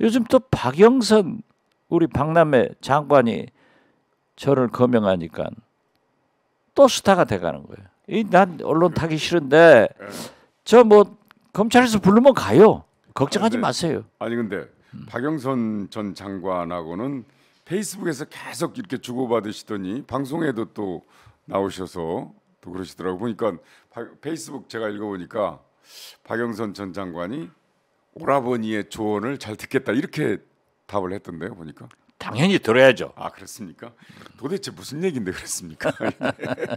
요즘 또 박영선 우리 박남의 장관이 저를 거명하니까 또 스타가 돼가는 거예요. 이난 언론 타기 싫은데 저 뭐 검찰에서 부르면 가요. 걱정하지 아, 근데, 마세요. 아니 근데 음. 박영선 전 장관하고는 페이스북에서 계속 이렇게 주고받으시더니 방송에도 또 나오셔서 또 그러시더라고 보니까 페이스북 제가 읽어보니까 박영선 전 장관이 오라버니의 조언을 잘 듣겠다 이렇게 답을 했던데요 보니까 당연히 들어야죠. 아 그렇습니까? 도대체 무슨 얘기인데 그랬습니까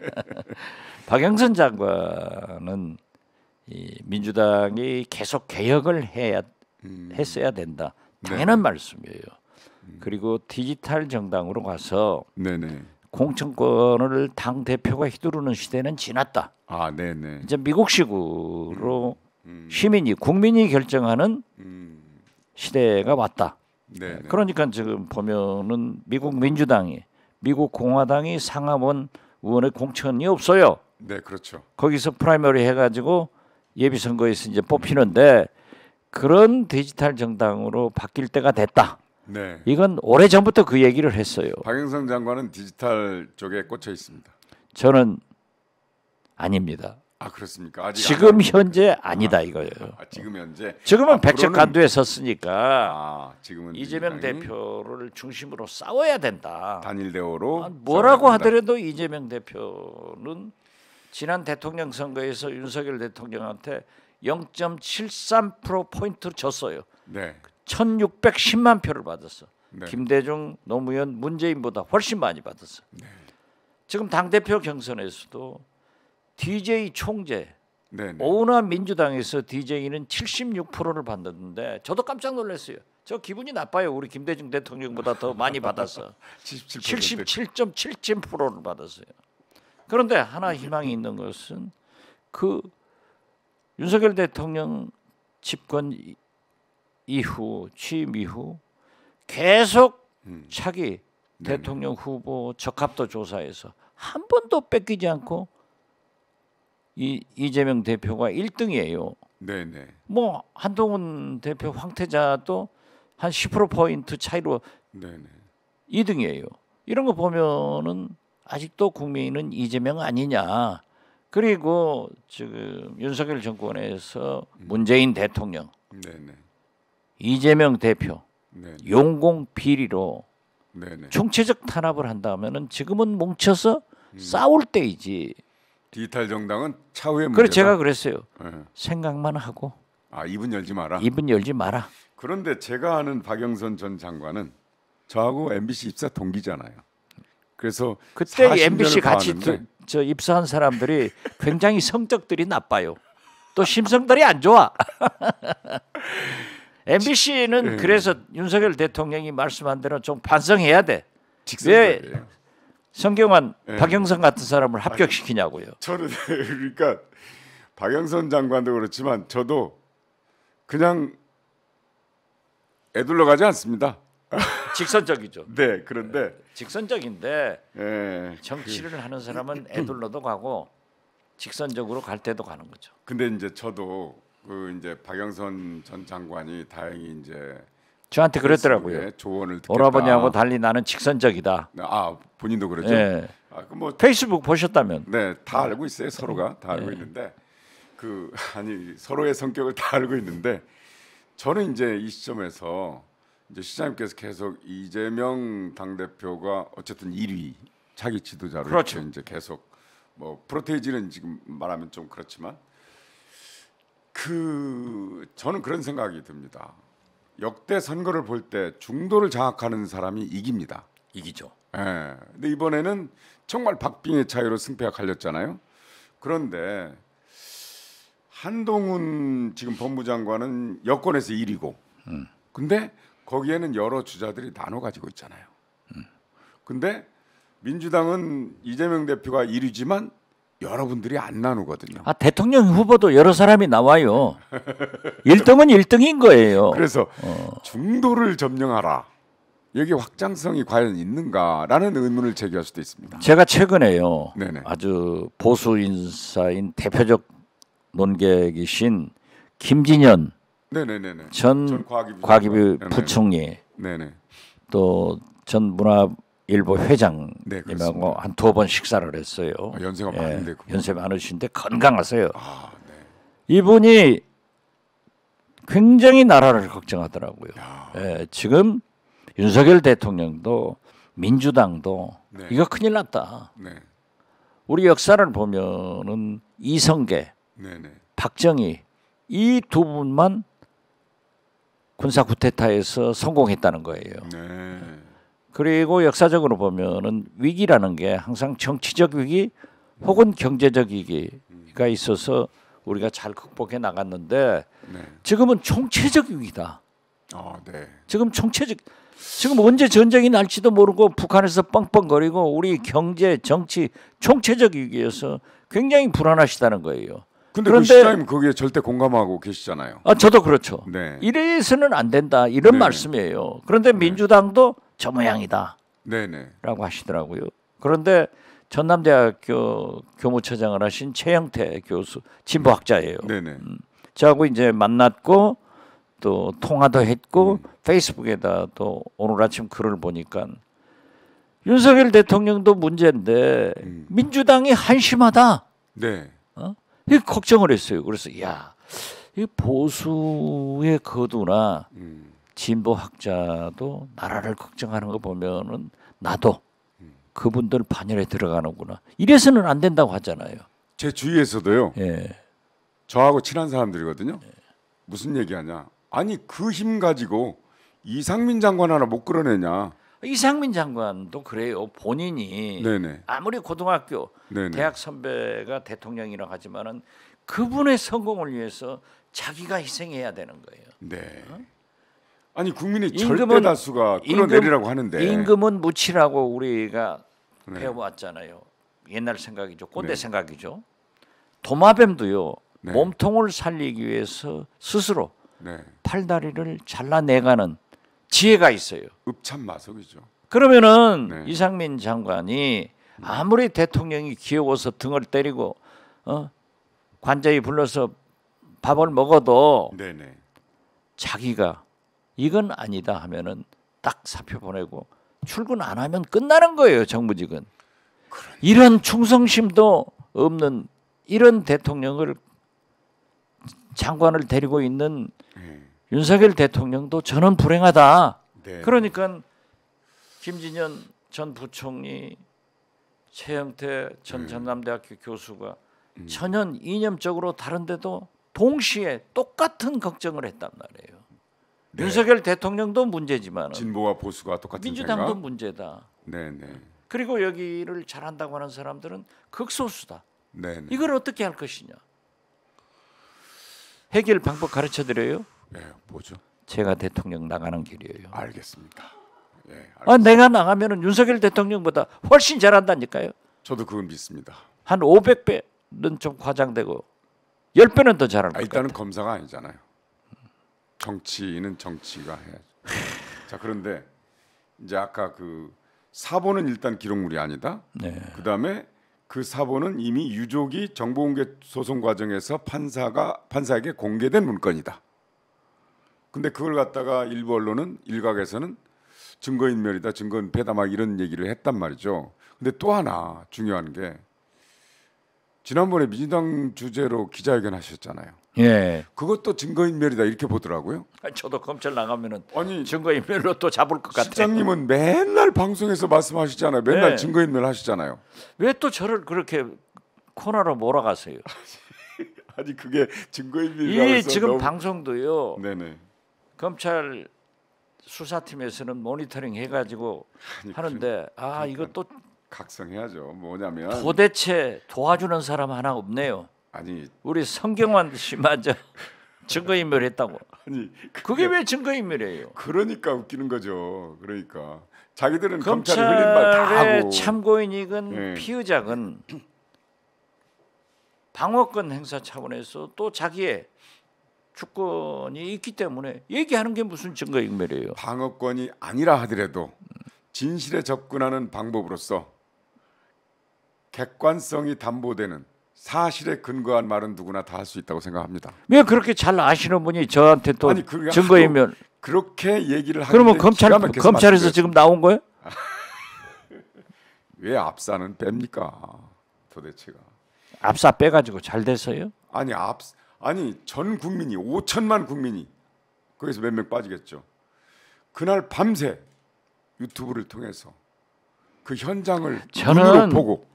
박영선 장관은 이 민주당이 계속 개혁을 해야 음. 했어야 된다. 네. 당연한 네. 말씀이에요. 음. 그리고 디지털 정당으로 가서 네네. 공천권을 당 대표가 휘두르는 시대는 지났다. 아, 네네. 이제 미국식으로 음. 음. 시민이 국민이 결정하는 음. 시대가 왔다. 네네. 네. 그러니까 지금 보면은 미국 민주당이 미국 공화당이 상하원 의원의 공천이 없어요. 네, 그렇죠. 거기서 프라이머리 해가지고 예비 선거에서 이제 뽑히는데 그런 디지털 정당으로 바뀔 때가 됐다. 네. 이건 오래 전부터 그 얘기를 했어요. 박영선 장관은 디지털 쪽에 꽂혀 있습니다. 저는 아닙니다. 아 그렇습니까? 지금 현재 아니다 아, 이거예요. 아, 지금 현재 지금은 앞 백척 간두에 섰으니까 아, 지금은 이재명 대표를 중심으로 싸워야 된다. 단일 대오로 아, 뭐라고 하더라도 이재명 대표는 지난 대통령 선거에서 윤석열 대통령한테 0.73% 포인트 졌어요. 네. 1,610만 표를 받았어. 네. 김대중, 노무현, 문재인보다 훨씬 많이 받았어. 네. 지금 당 대표 경선에서도 DJ 총재 네네. 오나 민주당에서 DJ는 76%를 받는데 저도 깜짝 놀랐어요. 저 기분이 나빠요. 우리 김대중 대통령보다 더 많이 받았어. 77.77%를 받았어요. 그런데 하나 희망이 있는 것은 그 윤석열 대통령 집권 이후 취임 이후 계속 음. 차기 네 대통령 후보 적합도 조사에서 한 번도 뺏기지 않고 이 이재명 대표가 1등이에요. 네네. 뭐 한동훈 대표 황태자도 한 10% 포인트 차이로 네네. 2등이에요. 이런 거 보면은 아직도 국민은 이재명 아니냐. 그리고 지금 윤석열 정권에서 음. 문재인 대통령, 네네. 이재명 대표 네네. 용공 비리로 네네. 총체적 탄압을 한다면은 지금은 뭉쳐서 음. 싸울 때이지. 디지털 정당은 차후에 문제다. 그래 제가 그랬어요. 네. 생각만 하고. 아 입은 열지 마라. 입은 열지 마라. 그런데 제가 아는 박영선 전 장관은 저하고 MBC 입사 동기잖아요. 그래서 그때 MBC 같이 두, 저 입사한 사람들이 굉장히 성격들이 나빠요. 또 심성들이 안 좋아. MBC는 예. 그래서 윤석열 대통령이 말씀한 대로 좀 반성해야 돼. 직선적이요 성경환, 네. 예. 박영선 같은 사람을 합격시키냐고요. 저는 그러니까 박영선 장관도 그렇지만 저도 그냥 애둘러 가지 않습니다. 직선적이죠. 네, 그런데 예, 직선적인데 네, 정치를 그 하는 사람은 애둘러도 가고 직선적으로 갈 때도 가는 거죠. 근데 이제 저도 그 이제 박영선 전 장관이 다행히 이제 저한테 그랬더라고요. 예, 조언을 오라버니하고 달리 나는 직선적이다. 네, 아 본인도 그러죠. 예. 아, 그 뭐 페이스북 보셨다면? 네, 다 알고 있어요. 서로가 다 알고 예. 있는데 그 아니 서로의 성격을 다 알고 있는데 저는 이제 이 시점에서 이제 시장님께서 계속 이재명 당 대표가 어쨌든 1위 자기 지도자로 그렇죠. 이제 계속 뭐 프로테이지는 지금 말하면 좀 그렇지만 그 저는 그런 생각이 듭니다. 역대 선거를 볼 때 중도를 장악하는 사람이 이깁니다. 이기죠. 예. 근데 이번에는 정말 박빙의 차이로 승패가 갈렸잖아요. 그런데 한동훈 지금 법무장관은 여권에서 1위고, 음. 근데 거기에는 여러 주자들이 나눠 가지고 있잖아요. 음. 근데 민주당은 이재명 대표가 1위지만 여러분들이 안 나누거든요. 아 대통령 후보도 여러 사람이 나와요. 1등은 1등인 거예요. 그래서 어. 중도를 점령하라. 여기 확장성이 과연 있는가라는 의문을 제기할 수도 있습니다. 제가 최근에요. 네네. 아주 보수 인사인 대표적 논객이신 김진현 네네네 전, 전 과기부, 과기부 부총리 네네. 또 전 문화 일부 회장님하고 네, 한두 번 식사를 했어요. 아, 연세가 예, 많은데 그분. 연세 많으신데 건강하세요. 아, 네. 이분이 굉장히 나라를 걱정하더라고요. 예, 지금 윤석열 대통령도 민주당도 네. 이거 큰일 났다. 네. 우리 역사를 보면은 이성계, 네네. 네. 박정희 이 두 분만 군사 쿠데타에서 성공했다는 거예요. 네. 그리고 역사적으로 보면은 위기라는 게 항상 정치적 위기 혹은 경제적 위기가 있어서 우리가 잘 극복해 나갔는데 네. 지금은 총체적 위기다. 아, 네. 지금 총체적 지금 언제 전쟁이 날지도 모르고 북한에서 뻥뻥거리고 우리 경제 정치 총체적 위기여서 굉장히 불안하시다는 거예요. 근데 그 그런데 그 시장님 거기에 절대 공감하고 계시잖아요. 아 저도 그렇죠. 네. 이래서는 안 된다 이런 네. 말씀이에요. 그런데 네. 민주당도 저 모양이다. 네네. 라고 하시더라고요. 그런데 전남대학교 교무처장을 하신 최영태 교수 진보학자예요. 네네. 음, 저하고 이제 만났고 또 통화도 했고 음. 페이스북에다 또 오늘 아침 글을 보니까 윤석열 대통령도 문제인데 음. 민주당이 한심하다. 네. 어? 이 걱정을 했어요. 그래서 야, 이 보수의 거두나 음. 진보학자도 나라를 걱정하는 거 보면은 나도 그분들 반열에 들어가는구나. 이래서는 안 된다고 하잖아요. 제 주위에서도요. 예. 저하고 친한 사람들이거든요. 예. 무슨 얘기하냐? 아니 그 힘 가지고 이상민 장관 하나 못 끌어내냐? 이상민 장관도 그래요. 본인이 네네. 아무리 고등학교 네네. 대학 선배가 대통령이라 하지만은 그분의 성공을 위해서 자기가 희생해야 되는 거예요. 네. 어? 아니 국민의 임금은, 절대 다수가 끌어내리라고 임금, 하는데 임금은 무치라고 우리가 네. 배워왔잖아요. 옛날 생각이죠. 꼰대 네. 생각이죠. 도마뱀도요. 네. 몸통을 살리기 위해서 스스로 네. 팔다리를 잘라내가는 지혜가 있어요. 읍참마석이죠. 그러면은 네. 이상민 장관이 아무리 대통령이 귀여워서 등을 때리고 어? 관저에 불러서 밥을 먹어도 자기가 이건 아니다 하면은 딱 사표 보내고 출근 안 하면 끝나는 거예요 정부직은 그러네. 그러니까. 이런 충성심도 없는 이런 대통령을 장관을 데리고 있는 음. 윤석열 대통령도 저는 불행하다 네. 그러니까 김진현 전 부총리 최영태 전 음. 전남대학교 교수가 음. 전혀 이념적으로 다른데도 동시에 똑같은 걱정을 했단 말이에요. 네. 윤석열 대통령도 문제지만 진보와 보수가 똑같은 민주당도 생각? 문제다. 네네. 네. 그리고 여기를 잘한다고 하는 사람들은 극소수다. 네네. 네. 이걸 어떻게 할 것이냐? 해결 방법 가르쳐 드려요? 예, 네, 뭐죠? 제가 대통령 나가는 길이에요. 알겠습니다. 예, 알 아, 내가 나가면은 윤석열 대통령보다 훨씬 잘한다니까요. 저도 그건 믿습니다. 한 500배는 좀 과장되고 10배는 더 잘하는 아, 일단은 검사가 아니잖아요. 정치는 정치가 해야죠. 자 그런데 이제 아까 그 사본은 일단 기록물이 아니다. 네. 그 다음에 그 사본은 이미 유족이 정보공개 소송 과정에서 판사가 판사에게 공개된 문건이다. 근데 그걸 갖다가 일부 언론은 일각에서는 증거인멸이다, 증거인패다 막 이런 얘기를 했단 말이죠. 근데 또 하나 중요한 게 지난번에 민주당 주제로 기자회견 하셨잖아요. 예. 그것도 증거인멸이다 이렇게 보더라고요. 저도 검찰 나가면은 아니 증거인멸로 또 잡을 것 같아요. 실장님은 맨날 방송에서 말씀하시잖아요. 맨날 네. 증거인멸 하시잖아요. 왜 또 저를 그렇게 코너로 몰아가세요? 아니 그게 증거인멸이라서 이 지금 너무... 방송도요. 네네. 검찰 수사팀에서는 모니터링 해가지고 아니, 하는데 그, 아 이것도 그러니까 각성해야죠. 뭐냐면 도대체 도와주는 사람 하나 없네요. 아니 우리 성경환 씨마저 증거인멸했다고. 아니 그게 왜 증거인멸이에요? 그러니까 웃기는 거죠. 그러니까 자기들은 검찰이 흘린 말 다 하고 참고인이건 네. 예. 피의자건 방어권 행사 차원에서 또 자기의 주권이 있기 때문에 얘기하는 게 무슨 증거인멸이에요? 방어권이 아니라 하더라도 진실에 접근하는 방법으로서 객관성이 담보되는 사실에 근거한 말은 누구나 다 할 수 있다고 생각합니다. 왜 그렇게 잘 아시는 분이 저한테 또 아니, 그러니까 증거이면 그렇게 얘기를 하는 그러면 검찰 검찰에서 맞추고 지금 나온 거예요? 왜 압사는 뺍니까? 도대체가 압사 빼가지고 잘 돼서요? 아니 압 아니 전 국민이 5천만 국민이 거기서 몇 명 빠지겠죠. 그날 밤새 유튜브를 통해서 그 현장을 저는 보고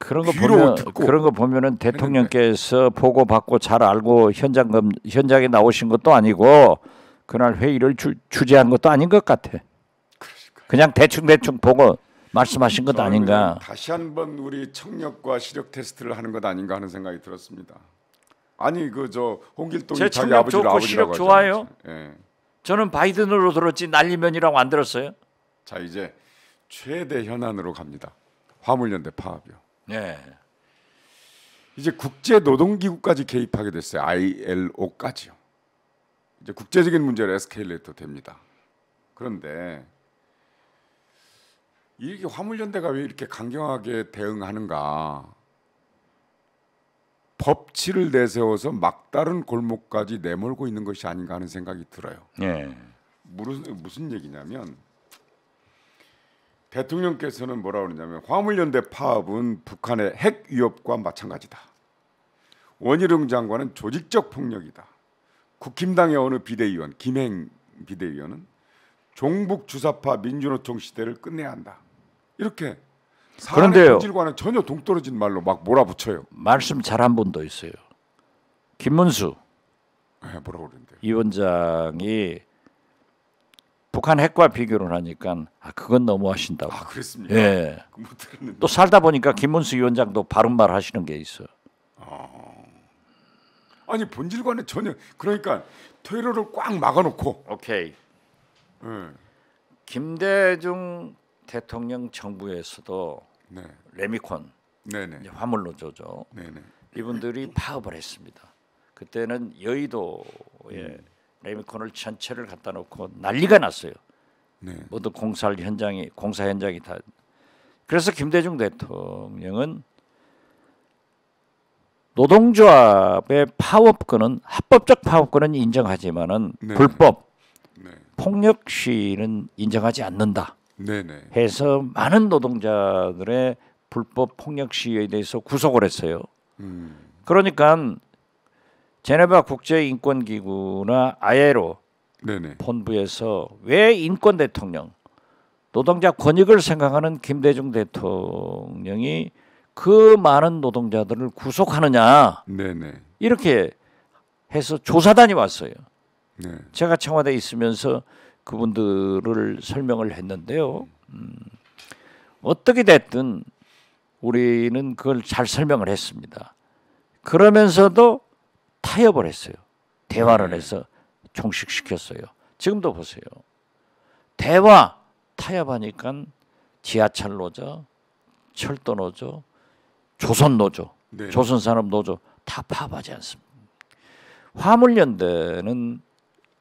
그런 거 보면 듣고. 그런 거 보면은 그러니까 대통령께서 보고 받고 잘 알고 현장 현장에 나오신 것도 아니고 그날 회의를 주, 주재한 것도 아닌 것 같아. 그러실까요? 그냥 대충 대충 보고 말씀하신 것 아닌가. 다시 한번 우리 청력과 시력 테스트를 하는 것 아닌가 하는 생각이 들었습니다. 아니 그 저 홍길동이 자기 아버지 좋고 시력 좋아요. 예. 저는 바이든으로 들었지 날리면이라고 안 들었어요. 자 이제 최대 현안으로 갑니다. 화물연대 파업이요. 예. 이제 국제 노동기구까지 개입하게 됐어요. ILO까지요. 이제 국제적인 문제로 에스컬레이터 됩니다. 그런데 이게 화물연대가 왜 이렇게 강경하게 대응하는가? 법치를 내세워서 막다른 골목까지 내몰고 있는 것이 아닌가 하는 생각이 들어요. 예. 무슨 무슨 얘기냐면 대통령께서는 뭐라 그러냐면 화물연대 파업은 북한의 핵 위협과 마찬가지다. 원희룡 장관은 조직적 폭력이다. 국힘당의 어느 비대위원 김행 비대위원은 종북 주사파 민주노총 시대를 끝내야 한다. 이렇게 그런데 본질과는 전혀 동떨어진 말로 막 몰아붙여요. 말씀 잘 한 분도 있어요. 김문수 네, 뭐라고 그러는데 위원장이 북한 핵과 비교를 하니까 아 그건 너무 하신다고. 아 그렇습니까? 예. 또 살다 보니까 김문수 위원장도 바른 말 하시는 게 있어. 어. 아. 아니 본질과는 전혀 그러니까 퇴로를 꽉 막아놓고. 오케이. 네. 김대중 대통령 정부에서도 네. 레미콘 네네. 화물노조죠. 네네. 이분들이 파업을 했습니다. 그때는 여의도에 음. 레미콘을 전체를 갖다 놓고 난리가 났어요. 네. 모두 공사 현장이 공사 현장이 다. 그래서 김대중 대통령은 노동조합의 파업권은 합법적 파업권은 인정하지만은 네. 불법 네. 폭력 시위는 인정하지 않는다. 네, 네. 해서 많은 노동자들의 불법 폭력 시위에 대해서 구속을 했어요. 음. 그러니까 제네바 국제인권기구나 ILO 네네. 본부에서 왜 인권 대통령 노동자 권익을 생각하는 김대중 대통령이 그 많은 노동자들을 구속하느냐 네네. 이렇게 해서 조사단이 왔어요. 네. 제가 청와대에 있으면서 그분들을 설명을 했는데요. 음, 어떻게 됐든 우리는 그걸 잘 설명을 했습니다. 그러면서도 타협을 했어요. 대화를 네. 해서 종식시켰어요. 지금도 보세요. 대화 타협하니까 지하철 노조, 철도 노조, 조선 노조, 네. 조선 산업 노조 다 파업하지 않습니다. 화물연대는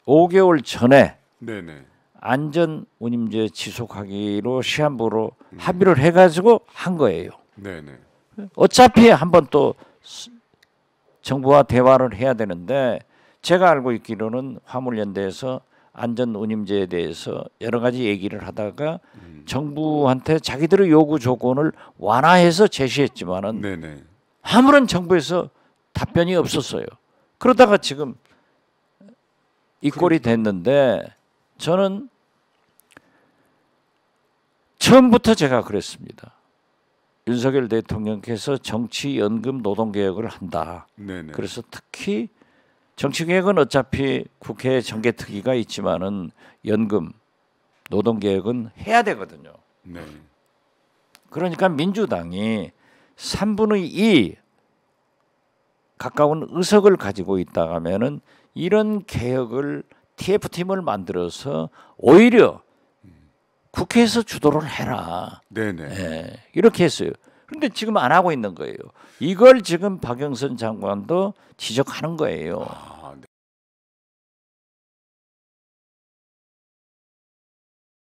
5개월 전에 네, 네. 안전 운임제 지속하기로 시한부로 음. 합의를 해가지고 한 거예요. 네, 네. 어차피 한번 또 정부와 대화를 해야 되는데 제가 알고 있기로는 화물연대에서 안전 운임제에 대해서 여러 가지 얘기를 하다가 음. 정부한테 자기들의 요구 조건을 완화해서 제시했지만은 네네. 아무런 정부에서 답변이 없었어요. 그러다가 지금 이 꼴이 그러니까. 됐는데 저는 처음부터 제가 그랬습니다. 윤석열 대통령께서 정치연금 노동개혁을 한다. 네네. 그래서 특히 정치개혁은 어차피 국회 정개특위가 있지만은 연금 노동개혁은 해야 되거든요. 네. 그러니까 민주당이 3분의 2 가까운 의석을 가지고 있다 하면은 이런 개혁을 TF팀을 만들어서 오히려 국회에서 주도를 해라. 네네. 예, 이렇게 했어요. 그런데 지금 안 하고 있는 거예요. 이걸 지금 박영선 장관도 지적하는 거예요. 아.